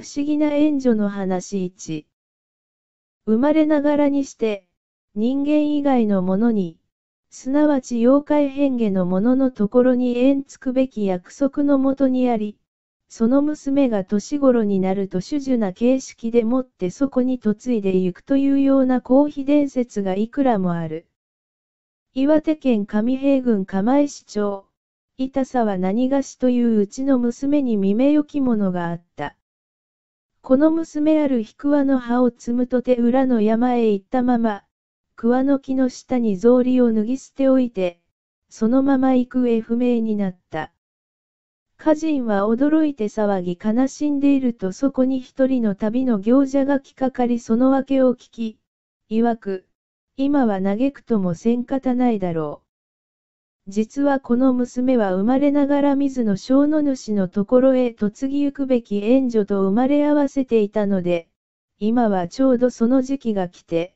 不思議な援助の話1。生まれながらにして、人間以外のものに、すなわち妖怪変化のもののところに縁つくべき約束のもとにあり、その娘が年頃になると主樹な形式でもってそこに嫁いでゆくというような公費伝説がいくらもある。岩手県上平郡釜石町、板は何菓子といううちの娘に未明よきものがあった。この娘あるひくわの葉を摘むとて裏の山へ行ったまま、桑の木の下に草履を脱ぎ捨ておいて、そのまま行方不明になった。家人は驚いて騒ぎ悲しんでいるとそこに一人の旅の行者が来かかりその訳を聞き、曰く、今は嘆くともせんかたないだろう。実はこの娘は生まれながら水野小野主のところへ嫁ぎゆくべき援助と生まれ合わせていたので、今はちょうどその時期が来て、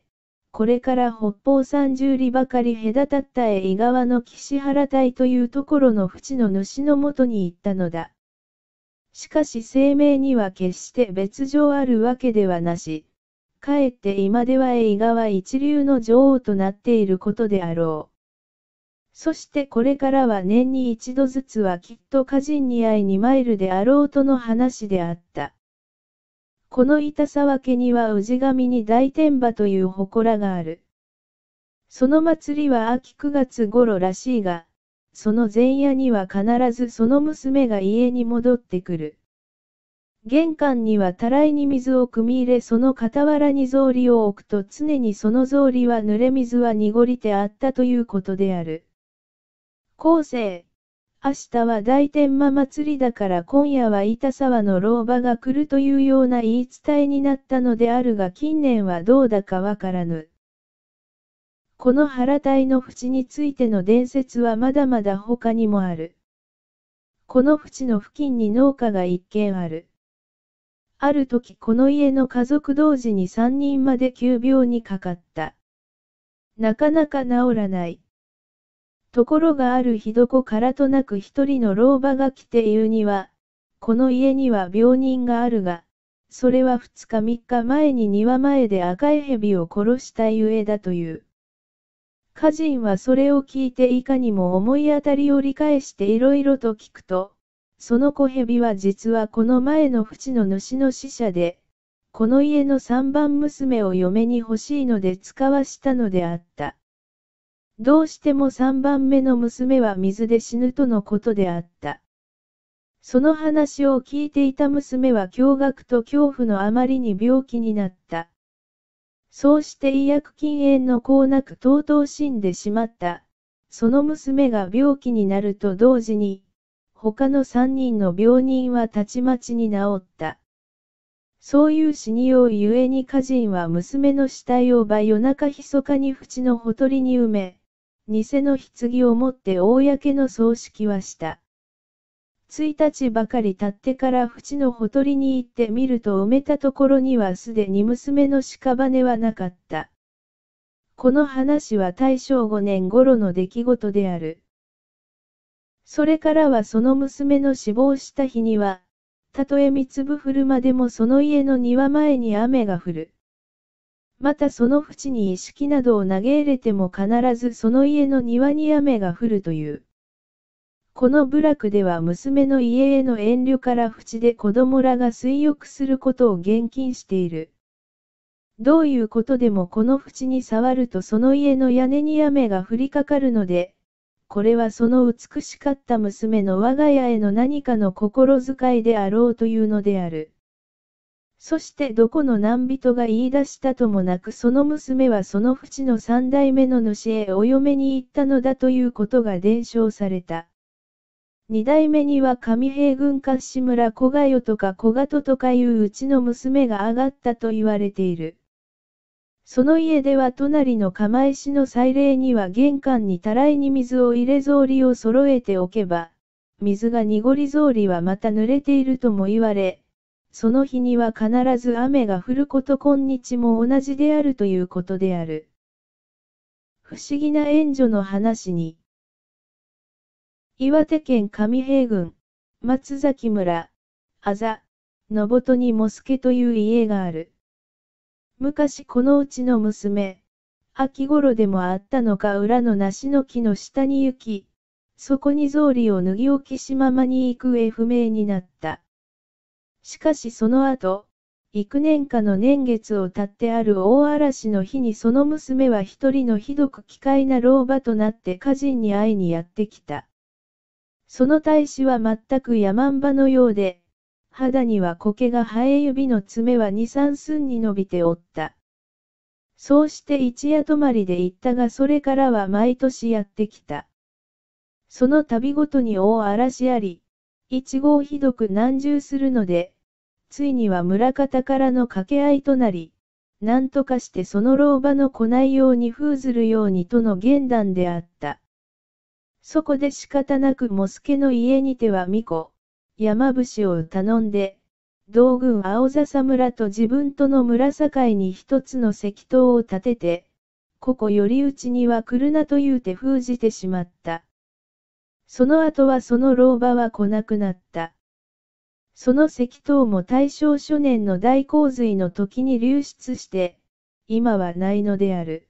これから北方三十里ばかり隔たった江井川の岸原隊というところの淵の主のもとに行ったのだ。しかし生命には決して別状あるわけではなし、かえって今では江井川一流の女王となっていることであろう。そしてこれからは年に一度ずつはきっと歌人に会いに参るであろうとの話であった。この板沢家には氏神に大天馬という祠がある。その祭りは秋9月頃らしいが、その前夜には必ずその娘が家に戻ってくる。玄関にはたらいに水を汲み入れその傍らに草履を置くと常にその草履は濡れ水は濁りてあったということである。後世。明日は大天魔祭りだから今夜は板沢の老婆が来るというような言い伝えになったのであるが近年はどうだかわからぬ。この原隊の淵についての伝説はまだまだ他にもある。この淵の付近に農家が一軒ある。ある時この家の家族同時に三人まで急病にかかった。なかなか治らない。ところがある日どこからとなく一人の老婆が来て言うには、この家には病人があるが、それは二日三日前に庭前で赤い蛇を殺したゆえだという。家人はそれを聞いていかにも思い当たりを理解していろいろと聞くと、その子蛇は実はこの前の淵の主の死者で、この家の三番娘を嫁に欲しいので使わしたのであった。どうしても三番目の娘は水で死ぬとのことであった。その話を聞いていた娘は驚愕と恐怖のあまりに病気になった。そうして医薬禁煙の功なくとうとう死んでしまった。その娘が病気になると同時に、他の三人の病人はたちまちに治った。そういう死にようゆえに家人は娘の死体を場夜中密かに淵のほとりに埋め、偽の棺を持って公の葬式はした。1日ばかり経ってから淵のほとりに行ってみると埋めたところにはすでに娘の屍はなかった。この話は大正5年頃の出来事である。それからはその娘の死亡した日には、たとえ三粒降るまでもその家の庭前に雨が降る。またその淵に意識などを投げ入れても必ずその家の庭に雨が降るという。この部落では娘の家への遠慮から淵で子供らが水浴することを厳禁している。どういうことでもこの縁に触るとその家の屋根に雨が降りかかるので、これはその美しかった娘の我が家への何かの心遣いであろうというのである。そしてどこの難人が言い出したともなくその娘はその淵の三代目の主へお嫁に行ったのだということが伝承された。二代目には上平軍か志村小賀よとか小賀ととかいううちの娘が上がったと言われている。その家では隣の釜石の祭礼には玄関にたらいに水を入れ草履を揃えておけば、水が濁り草履はまた濡れているとも言われ、その日には必ず雨が降ること今日も同じであるということである。不思議な援助の話に。岩手県上平郡、松崎村、あざ、のぼとにもすけという家がある。昔このうちの娘、秋頃でもあったのか裏の梨の木の下に行き、そこに草履を脱ぎ置きしままに行くへ不明になった。しかしその後、幾年かの年月を経ってある大嵐の日にその娘は一人のひどく奇怪な老婆となって家人に会いにやってきた。その大使は全く山ん場のようで、肌には苔が生え指の爪は二三寸に伸びておった。そうして一夜泊まりで行ったがそれからは毎年やってきた。その度ごとに大嵐あり、一号ひどく難重するので、ついには村方からの掛け合いとなり、何とかしてその老婆の来ないように封ずるようにとの言談であった。そこで仕方なくモスケの家にては巫女、山伏を頼んで、道軍青笹村と自分との村境に一つの石塔を建てて、ここよりうちには来るなと言うて封じてしまった。その後はその老婆は来なくなった。その石灯も大正初年の大洪水の時に流出して、今はないのである。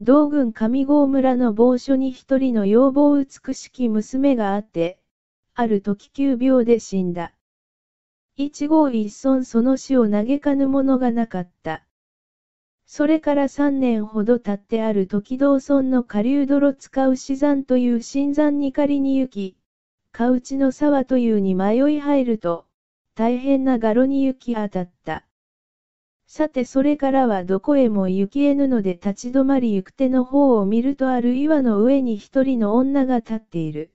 道軍上郷村の某所に一人の要望美しき娘があって、ある時急病で死んだ。一号一村その死を嘆かぬ者がなかった。それから三年ほど経ってある時道村の下流泥使う死山という新山に仮に行き、河内の沢というに迷い入ると、大変なガロに行き当たった。さてそれからはどこへも行きえぬので立ち止まり行く手の方を見るとある岩の上に一人の女が立っている。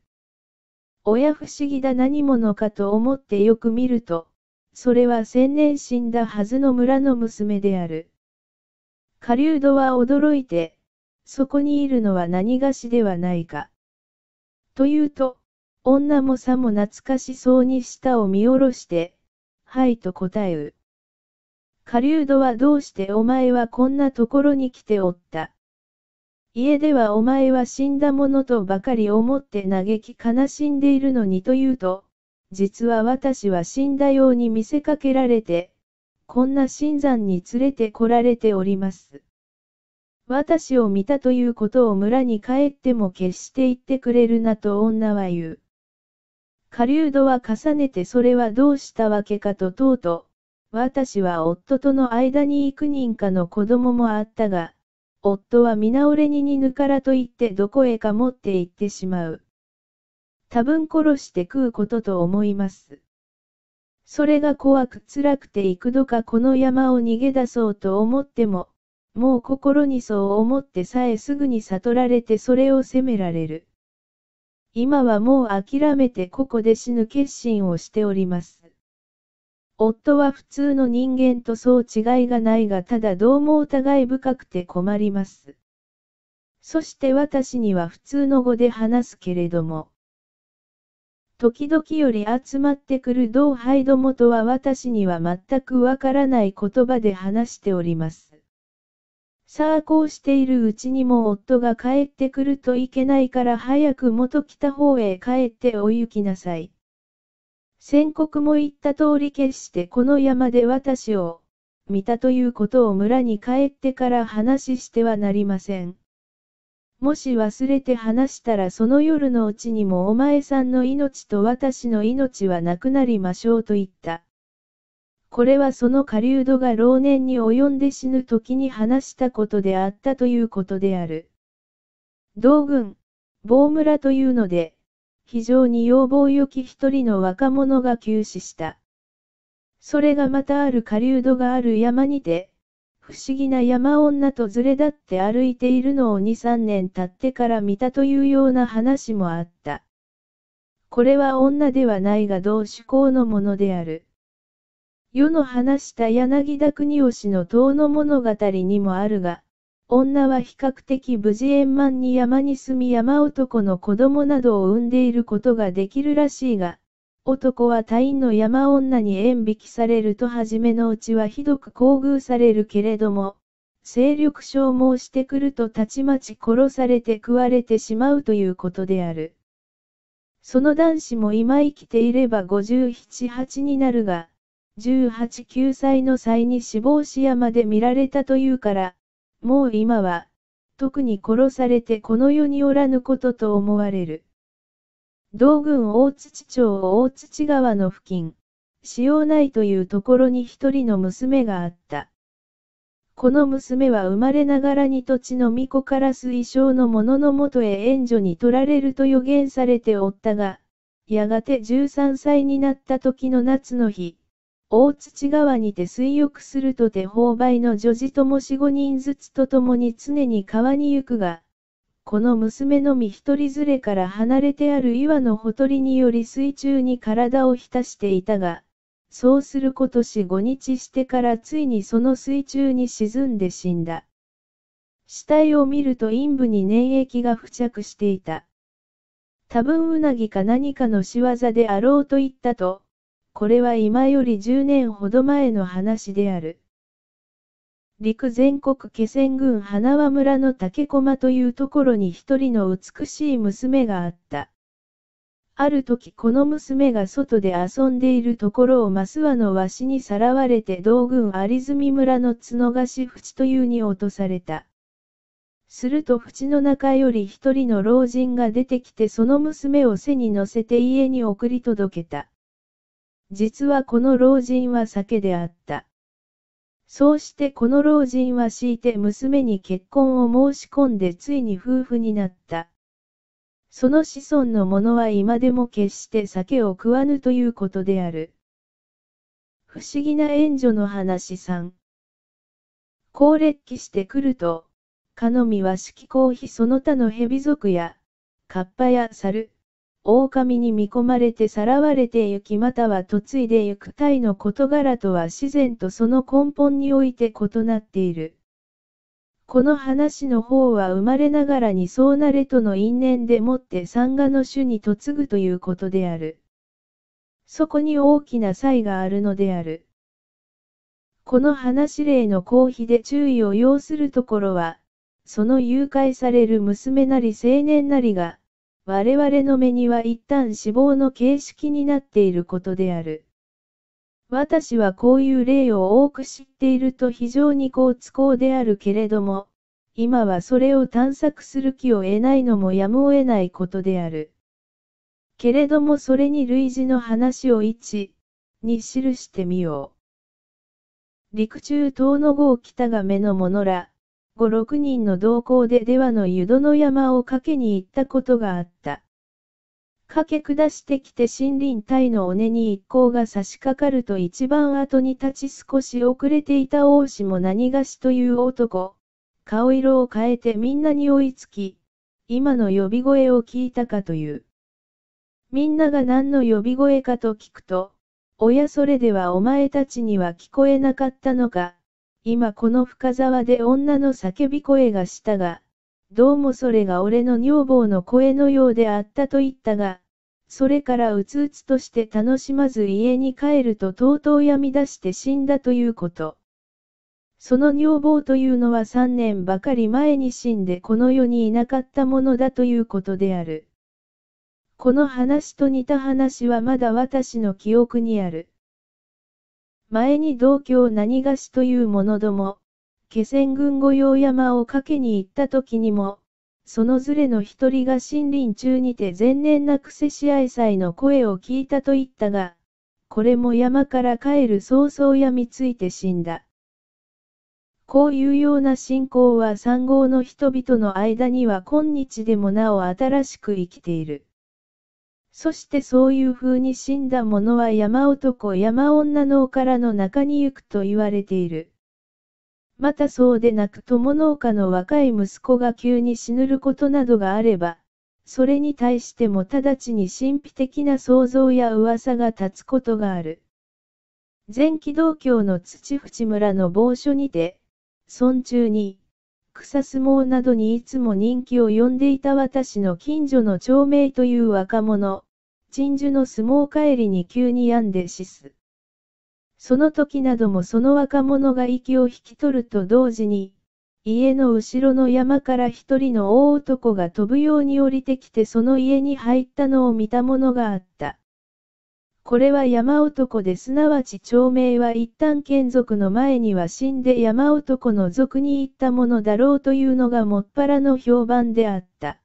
親不思議だ何者かと思ってよく見ると、それは千年死んだはずの村の娘である。狩人は驚いて、そこにいるのは何がしではないか。というと、女もさも懐かしそうに舌を見下ろして、はいと答えう。狩人はどうしてお前はこんなところに来ておった。家ではお前は死んだものとばかり思って嘆き悲しんでいるのにというと、実は私は死んだように見せかけられて、こんな新山に連れてこられております。私を見たということを村に帰っても決して言ってくれるなと女は言う。狩人は重ねてそれはどうしたわけかととうとう、私は夫との間に幾人かの子供もあったが、夫は皆俺に似ぬからと言ってどこへか持って行ってしまう。多分殺して食うことと思います。それが怖く辛くて幾度かこの山を逃げ出そうと思っても、もう心にそう思ってさえすぐに悟られてそれを責められる。今はもう諦めてここで死ぬ決心をしております。夫は普通の人間とそう違いがないがただどうもお互い深くて困ります。そして私には普通の語で話すけれども。時々より集まってくる同輩どもとは私には全くわからない言葉で話しております。さあこうしているうちにも夫が帰ってくるといけないから早く元来た方へ帰ってお行きなさい。宣告も言った通り決してこの山で私を見たということを村に帰ってから話してはなりません。もし忘れて話したらその夜のうちにもお前さんの命と私の命はなくなりましょうと言った。これはその狩人が老年に及んで死ぬ時に話したことであったということである。道軍、棒村というので、非常に要望よき一人の若者が急死した。それがまたある狩人がある山にて、不思議な山女とずれだって歩いているのを2、3年経ってから見たというような話もあった。これは女ではないが同志向のものである。世の話した柳田国氏の塔の物語にもあるが、女は比較的無事円満に山に住み山男の子供などを産んでいることができるらしいが、男は他院の山女に縁引きされると初めのうちはひどく厚遇されるけれども、勢力消耗してくるとたちまち殺されて食われてしまうということである。その男子も今生きていれば57、8になるが、18、9歳の際に死亡し山で見られたというから、もう今は、特に殺されてこの世におらぬことと思われる。道軍大土町大土川の付近、塩内というところに一人の娘があった。この娘は生まれながらに土地の巫女から水晶の者のもとへ援助に取られると予言されておったが、やがて13歳になった時の夏の日、大土川にて水浴するとて勾配の女児とも四五人ずつと共に常に川に行くが、この娘のみ一人連れから離れてある岩のほとりにより水中に体を浸していたが、そうすることし五日してからついにその水中に沈んで死んだ。死体を見ると陰部に粘液が付着していた。多分うなぎか何かの仕業であろうと言ったと、これは今より10年ほど前の話である。陸全国気仙郡花輪村の竹駒というところに一人の美しい娘があった。ある時この娘が外で遊んでいるところをス和のワシにさらわれて道軍有住村の角がし、淵というに落とされた。すると淵の中より一人の老人が出てきてその娘を背に乗せて家に送り届けた。実はこの老人は酒であった。そうしてこの老人は強いて娘に結婚を申し込んでついに夫婦になった。その子孫の者は今でも決して酒を食わぬということである。不思議な援助の話さん。高烈期してくると、かのみは色公費その他の蛇族や、カッパや猿、狼に見込まれてさらわれてゆきまたは嫁いでゆく体の事柄とは自然とその根本において異なっている。この話の方は生まれながらにそうなれとの因縁でもって三河の種に嫁ぐということである。そこに大きな差異があるのである。この話例の公費で注意を要するところは、その誘拐される娘なり青年なりが、我々の目には一旦死亡の形式になっていることである。私はこういう例を多く知っていると非常に好都合であるけれども、今はそれを探索する気を得ないのもやむを得ないことである。けれどもそれに類似の話を1、に記してみよう。陸中東の号北が目のものら、五六人の同行で出羽の湯戸の山を駆けに行ったことがあった。駆け下してきて森林隊の尾根に一行が差し掛かると一番後に立ち少し遅れていた王子も何がしという男。顔色を変えてみんなに追いつき、今の呼び声を聞いたかという。みんなが何の呼び声かと聞くと、おやそれではお前たちには聞こえなかったのか、今この深沢で女の叫び声がしたが、どうもそれが俺の女房の声のようであったと言ったが、それからうつうつとして楽しまず家に帰るととうとう病み出して死んだということ。その女房というのは3年ばかり前に死んでこの世にいなかったものだということである。この話と似た話はまだ私の記憶にある。前に同郷何がしという者ども、気仙軍御用山をかけに行った時にも、そのずれの一人が森林中にて前年なくせし愛妻の声を聞いたと言ったが、これも山から帰る早々やみついて死んだ。こういうような信仰は三号の人々の間には今日でもなお新しく生きている。そしてそういう風に死んだ者は山男山女のおからの中に行くと言われている。またそうでなく友農家の若い息子が急に死ぬることなどがあれば、それに対しても直ちに神秘的な想像や噂が立つことがある。前期道教の土淵村の某所にて、村中に、草相撲などにいつも人気を呼んでいた私の近所の長命という若者、鎮守の相撲帰りに急に病んで死す。その時などもその若者が息を引き取ると同時に、家の後ろの山から一人の大男が飛ぶように降りてきてその家に入ったのを見た者があった。これは山男ですなわち町名は一旦眷属の前には死んで山男の族に行ったものだろうというのがもっぱらの評判であった。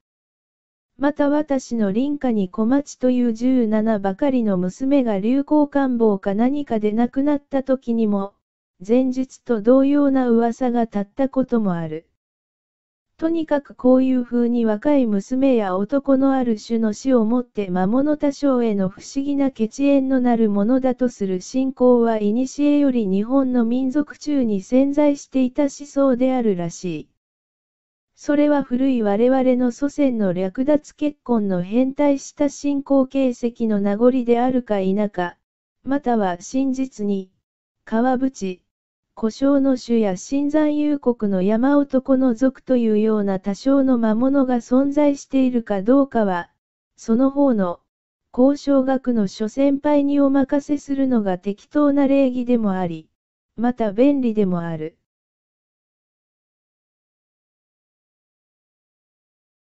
また私の林家に小町という17ばかりの娘が流行官房か何かで亡くなった時にも、前日と同様な噂が立ったこともある。とにかくこういう風に若い娘や男のある種の死をもって魔物多少への不思議な血縁のなるものだとする信仰は古より日本の民族中に潜在していた思想であるらしい。それは古い我々の祖先の略奪結婚の変態した信仰形跡の名残であるか否か、または真実に、川淵、故障の種や新山遊国の山男の族というような多少の魔物が存在しているかどうかは、その方の、交渉学の諸先輩にお任せするのが適当な礼儀でもあり、また便利でもある。